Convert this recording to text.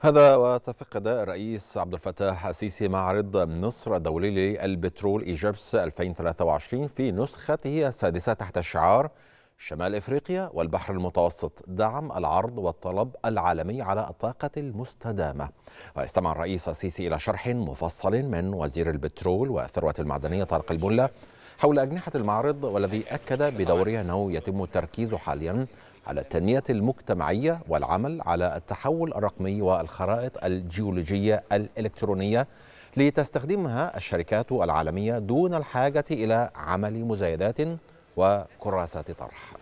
هذا وتفقد الرئيس عبد الفتاح السيسي معرض مصر الدولي للبترول ايجبس 2023 في نسخته السادسة تحت الشعار شمال إفريقيا والبحر المتوسط دعم العرض والطلب العالمي على الطاقة المستدامة واستمع الرئيس السيسي إلى شرح مفصل من وزير البترول والثروة المعدنية طارق البله حول أجنحة المعرض والذي أكد بدوره أنه يتم التركيز حاليا على التنمية المجتمعية والعمل على التحول الرقمي والخرائط الجيولوجية الإلكترونية لتستخدمها الشركات العالمية دون الحاجة إلى عمل مزايدات وكراسات طرح